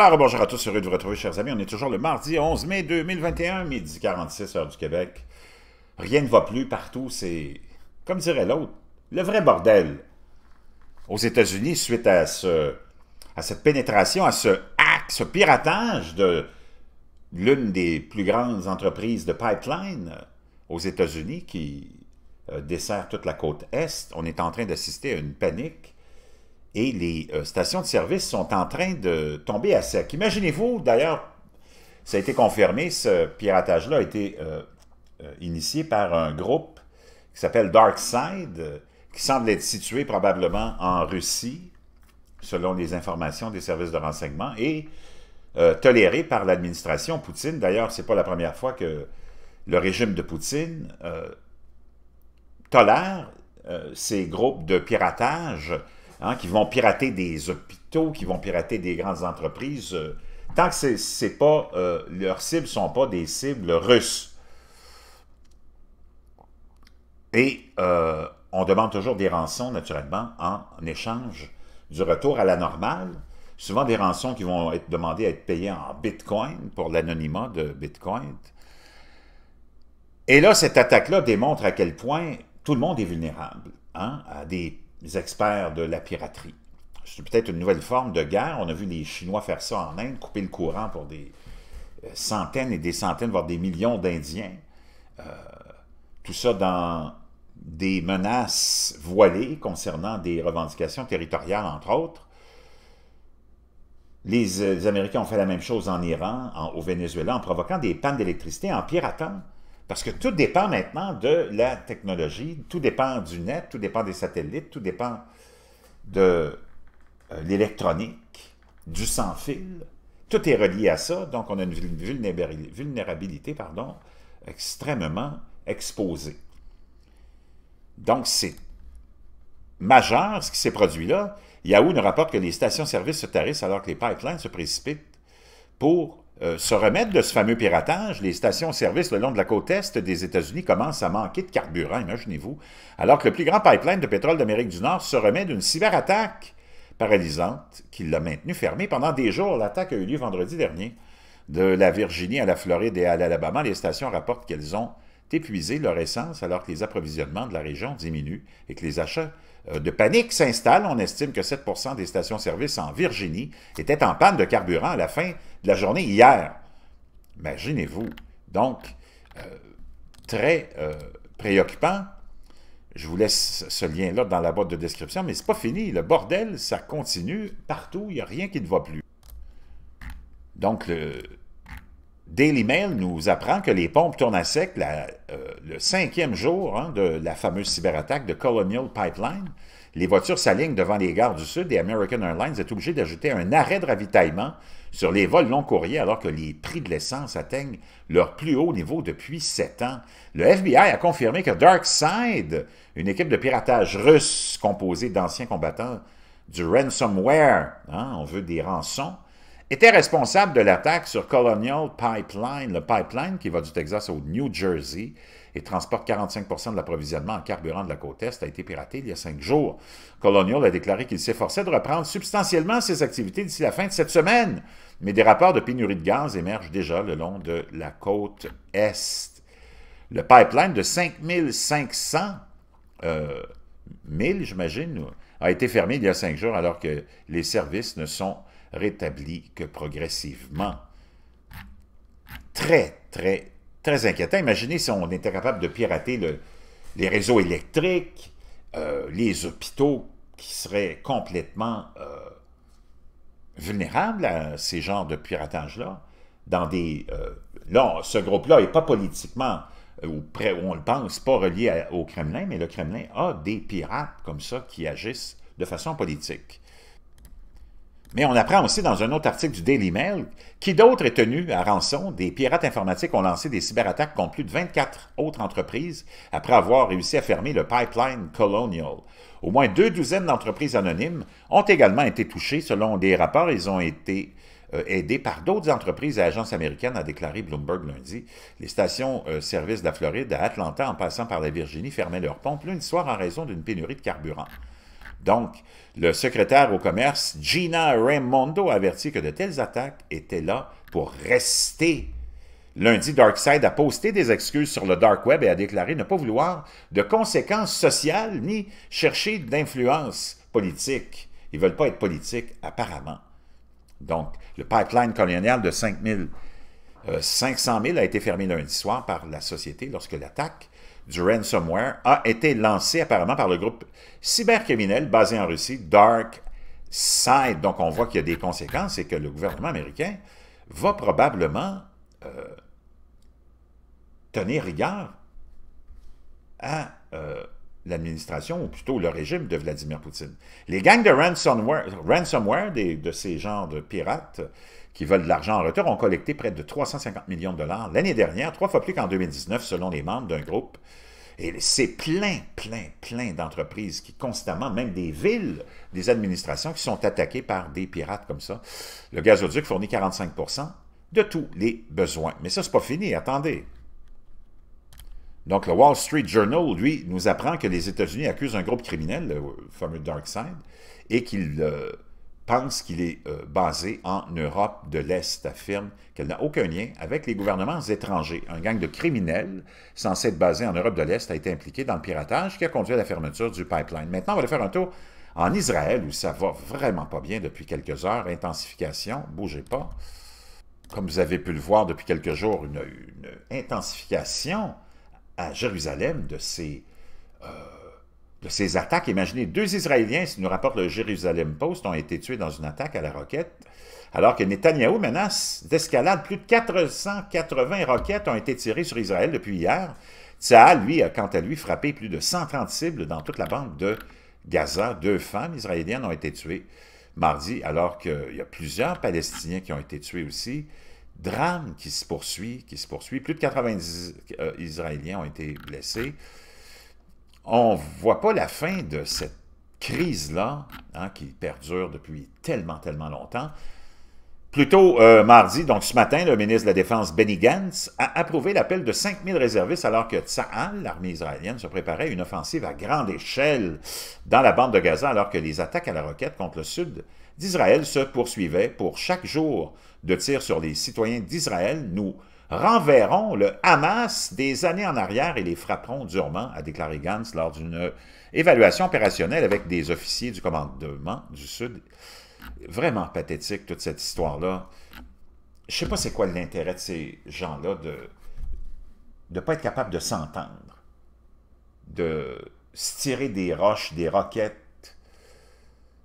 Alors, bonjour à tous, heureux de vous retrouver, chers amis. On est toujours le mardi 11 mai 2021, midi 46, heure du Québec. Rien ne va plus partout, c'est, comme dirait l'autre, le vrai bordel. Aux États-Unis, suite à, ce, à cette pénétration, à ce hack, ce piratage de l'une des plus grandes entreprises de pipeline aux États-Unis qui euh, dessert toute la côte Est, on est en train d'assister à une panique et les euh, stations de service sont en train de tomber à sec. Imaginez-vous, d'ailleurs, ça a été confirmé, ce piratage-là a été euh, euh, initié par un groupe qui s'appelle DarkSide, qui semble être situé probablement en Russie, selon les informations des services de renseignement, et toléré par l'administration Poutine. D'ailleurs, ce n'est pas la première fois que le régime de Poutine tolère ces groupes de piratage Hein, qui vont pirater des hôpitaux, qui vont pirater des grandes entreprises. Euh, tant que c'est pas euh, leurs cibles ne sont pas des cibles russes. Et euh, on demande toujours des rançons, naturellement, en, échange du retour à la normale. Souvent des rançons qui vont être demandées à être payées en Bitcoin pour l'anonymat de Bitcoin. Et là, cette attaque-là démontre à quel point tout le monde est vulnérable hein, à des les experts de la piraterie. C'est peut-être une nouvelle forme de guerre. On a vu les Chinois faire ça en Inde, couper le courant pour des euh, centaines et des centaines, voire des millions d'Indiens. Euh, tout ça dans des menaces voilées concernant des revendications territoriales, entre autres. Les, euh, Américains ont fait la même chose en Iran, au Venezuela, en provoquant des pannes d'électricité, en piratant parce que tout dépend maintenant de la technologie, tout dépend du net, tout dépend des satellites, tout dépend de euh, l'électronique, du sans-fil. Mm. Tout est relié à ça, donc on a une vulnérabilité extrêmement exposée. Donc c'est majeur ce qui s'est produit là. Yahoo ne rapporte que les stations-service se tarissent alors que les pipelines se précipitent pour euh, se remettre de ce fameux piratage, les stations-service le long de la côte est des États-Unis commencent à manquer de carburant, imaginez-vous, alors que le plus grand pipeline de pétrole d'Amérique du Nord se remet d'une cyberattaque paralysante qui l'a maintenu fermé pendant des jours. L'attaque a eu lieu vendredi dernier. De la Virginie à la Floride et à l'Alabama, les stations rapportent qu'elles ont épuisé leur essence alors que les approvisionnements de la région diminuent et que les achats euh, de panique s'installe. On estime que 7 des stations-service en Virginie étaient en panne de carburant à la fin de la journée hier. Imaginez-vous. Donc, euh, très euh, préoccupant. Je vous laisse ce lien-là dans la boîte de description, mais c'est pas fini. Le bordel, ça continue partout. Il n'y a rien qui ne va plus. Donc, le, Daily Mail nous apprend que les pompes tournent à sec euh, le cinquième jour hein, de la fameuse cyberattaque de Colonial Pipeline. Les voitures s'alignent devant les gares du Sud et American Airlines est obligé d'ajouter un arrêt de ravitaillement sur les vols long courriers alors que les prix de l'essence atteignent leur plus haut niveau depuis sept ans. Le FBI a confirmé que DarkSide, une équipe de piratage russe composée d'anciens combattants du ransomware, hein, on veut des rançons, était responsable de l'attaque sur Colonial Pipeline, le pipeline qui va du Texas au New Jersey et transporte 45 de l'approvisionnement en carburant de la côte Est, a été piraté il y a cinq jours. Colonial a déclaré qu'il s'efforçait de reprendre substantiellement ses activités d'ici la fin de cette semaine, mais des rapports de pénurie de gaz émergent déjà le long de la côte Est. Le pipeline de 5500 euh, 1000, j'imagine, a été fermé il y a cinq jours alors que les services ne sont pas rétabli que progressivement. Très, très, très inquiétant. Imaginez si on était capable de pirater les réseaux électriques, euh, les hôpitaux qui seraient complètement euh, vulnérables à ces genres de piratage-là. Dans des, euh, ce groupe-là n'est pas politiquement, ou on le pense, pas relié au Kremlin, mais le Kremlin a des pirates comme ça qui agissent de façon politique. Mais on apprend aussi dans un autre article du Daily Mail qui d'autre est tenu à rançon. Des pirates informatiques ont lancé des cyberattaques contre plus de 24 autres entreprises après avoir réussi à fermer le pipeline Colonial. Au moins deux douzaines d'entreprises anonymes ont également été touchées. Selon des rapports, ils ont été euh, aidés par d'autres entreprises et agences américaines, a déclaré Bloomberg lundi. Les stations-service euh, de la Floride à Atlanta, en passant par la Virginie, fermaient leurs pompes lundi soir en raison d'une pénurie de carburant. Donc, le secrétaire au commerce, Gina Raimondo, averti que de telles attaques étaient là pour rester. Lundi, DarkSide a posté des excuses sur le Dark Web et a déclaré ne pas vouloir de conséquences sociales ni chercher d'influence politique. Ils ne veulent pas être politiques, apparemment. Donc, le pipeline colonial de 500 000 euh, a été fermé lundi soir par la société lorsque l'attaque du ransomware a été lancé apparemment par le groupe cybercriminel basé en Russie, Dark Side. Donc on voit qu'il y a des conséquences et que le gouvernement américain va probablement euh, tenir rigueur à euh, l'administration, ou plutôt le régime de Vladimir Poutine. Les gangs de ransomware, de ces genres de pirates, qui veulent de l'argent en retour ont collecté près de 350 millions de dollars l'année dernière, trois fois plus qu'en 2019, selon les membres d'un groupe. Et c'est plein, plein, plein d'entreprises qui constamment, même des villes, des administrations, qui sont attaquées par des pirates comme ça. Le gazoduc fournit 45 de tous les besoins. Mais ça, c'est pas fini, attendez. Donc, le Wall Street Journal, lui, nous apprend que les États-Unis accusent un groupe criminel, le fameux Dark Side, et qu'il... Euh, pense qu'il est euh, basé en Europe de l'Est, affirme qu'elle n'a aucun lien avec les gouvernements étrangers. Un gang de criminels censé être basé en Europe de l'Est a été impliqué dans le piratage qui a conduit à la fermeture du pipeline. Maintenant, on va aller faire un tour en Israël où ça va vraiment pas bien depuis quelques heures. Intensification, bougez pas. Comme vous avez pu le voir depuis quelques jours, une intensification à Jérusalem de ces ces attaques, imaginez, deux Israéliens, si nous rapporte le Jérusalem Post, ont été tués dans une attaque à la roquette, alors que Netanyahou menace d'escalade. Plus de 480 roquettes ont été tirées sur Israël depuis hier. Tsaal, lui, a quant à lui frappé plus de 130 cibles dans toute la bande de Gaza. Deux femmes israéliennes ont été tuées mardi, alors qu'il y a plusieurs Palestiniens qui ont été tués aussi. Drame qui se poursuit, qui se poursuit. Plus de 90 euh, Israéliens ont été blessés on ne voit pas la fin de cette crise-là, hein, qui perdure depuis tellement, tellement longtemps. Plutôt euh, mardi, donc ce matin, le ministre de la Défense Benny Gantz a approuvé l'appel de 5000 réservistes alors que Tsahal, l'armée israélienne, se préparait à une offensive à grande échelle dans la bande de Gaza alors que les attaques à la roquette contre le sud d'Israël se poursuivaient pour chaque jour de tir sur les citoyens d'Israël, nous renverront le Hamas des années en arrière et les frapperont durement, a déclaré Gans lors d'une évaluation opérationnelle avec des officiers du commandement du Sud. Vraiment pathétique, toute cette histoire-là. Je ne sais pas c'est quoi l'intérêt de ces gens-là de ne pas être capables de s'entendre, de se tirer des roches, des roquettes,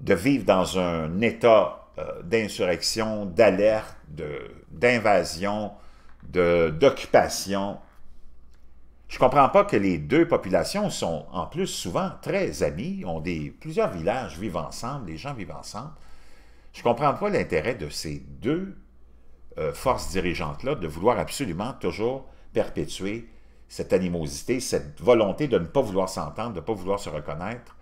de vivre dans un état euh, d'insurrection, d'alerte, d'invasion, d'occupation. Je comprends pas que les deux populations sont en plus souvent très amies, ont plusieurs villages vivent ensemble, les gens vivent ensemble. Je comprends pas l'intérêt de ces deux euh, forces dirigeantes-là de vouloir absolument toujours perpétuer cette animosité, cette volonté de ne pas vouloir s'entendre, de ne pas vouloir se reconnaître.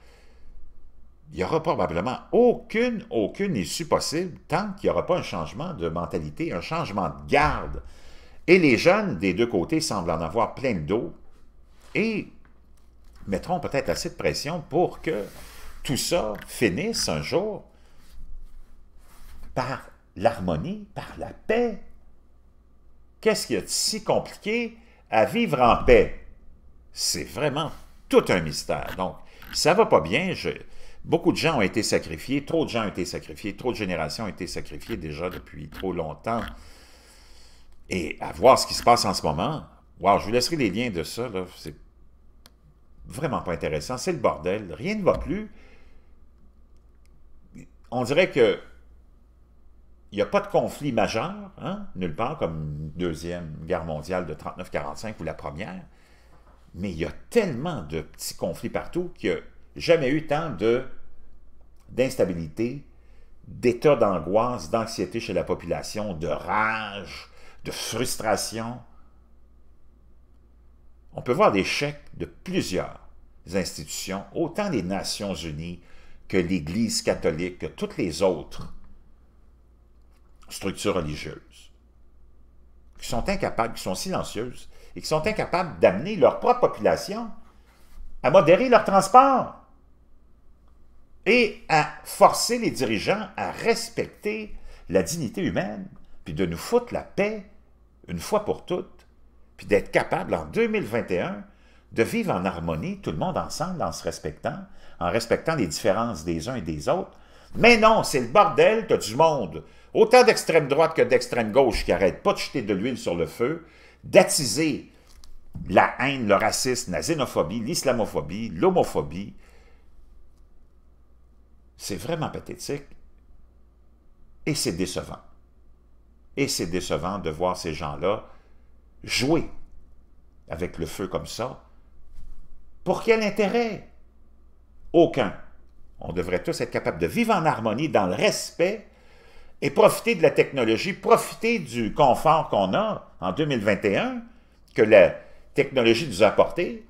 Il n'y aura probablement aucune, aucune issue possible tant qu'il n'y aura pas un changement de mentalité, un changement de garde et les jeunes des deux côtés semblent en avoir plein le dos et mettront peut-être assez de pression pour que tout ça finisse un jour par l'harmonie, par la paix. Qu'est-ce qu'il y a de si compliqué à vivre en paix? C'est vraiment tout un mystère. Donc, ça va pas bien. beaucoup de gens ont été sacrifiés, trop de gens ont été sacrifiés, trop de générations ont été sacrifiées déjà depuis trop longtemps. Et à voir ce qui se passe en ce moment, wow, je vous laisserai les liens de ça, c'est vraiment pas intéressant, c'est le bordel, rien ne va plus. On dirait que il n'y a pas de conflit majeur, hein, nulle part, comme une deuxième guerre mondiale de 39-45 ou la première, mais il y a tellement de petits conflits partout qu'il n'y a jamais eu tant d'instabilité, d'état d'angoisse, d'anxiété chez la population, de rage, de frustration. On peut voir l'échec de plusieurs institutions, autant les Nations Unies que l'Église catholique, que toutes les autres structures religieuses, qui sont incapables, qui sont silencieuses et qui sont incapables d'amener leur propre population à modérer leur transport et à forcer les dirigeants à respecter la dignité humaine puis de nous foutre la paix une fois pour toutes, puis d'être capable en 2021 de vivre en harmonie, tout le monde ensemble, en se respectant, en respectant les différences des uns et des autres. Mais non, c'est le bordel, as du monde, autant d'extrême droite que d'extrême gauche qui arrête pas de jeter de l'huile sur le feu, d'attiser la haine, le racisme, la xénophobie, l'islamophobie, l'homophobie. C'est vraiment pathétique et c'est décevant. Et c'est décevant de voir ces gens-là jouer avec le feu comme ça. Pour quel intérêt? Aucun. On devrait tous être capables de vivre en harmonie, dans le respect, et profiter de la technologie, profiter du confort qu'on a en 2021, que la technologie nous a apporté.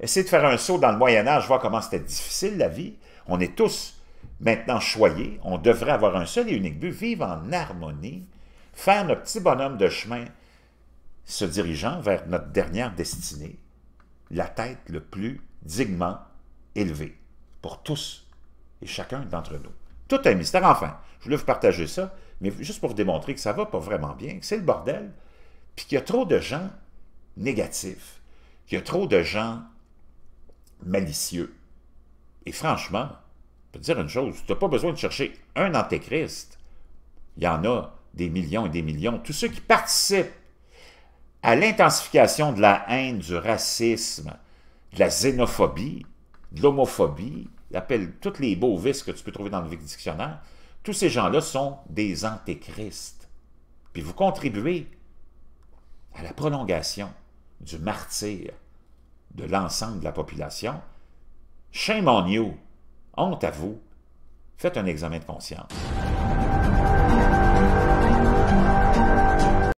Essayer de faire un saut dans le Moyen Âge, voir comment c'était difficile la vie. On est tous Maintenant, choyé, on devrait avoir un seul et unique but, vivre en harmonie, faire notre petit bonhomme de chemin, se dirigeant vers notre dernière destinée, la tête le plus dignement élevée, pour tous et chacun d'entre nous. Tout un mystère. Enfin, je voulais vous partager ça, mais juste pour vous démontrer que ça va pas vraiment bien, que c'est le bordel, puis qu'il y a trop de gens négatifs, qu'il y a trop de gens malicieux. Et franchement, te dire une chose, tu n'as pas besoin de chercher un antéchrist. Il y en a des millions et des millions. Tous ceux qui participent à l'intensification de la haine, du racisme, de la xénophobie, de l'homophobie, appelle tous les beaux vices que tu peux trouver dans le dictionnaire, tous ces gens-là sont des antéchrists. Puis vous contribuez à la prolongation du martyr de l'ensemble de la population. Shame on you! Honte à vous. Faites un examen de conscience.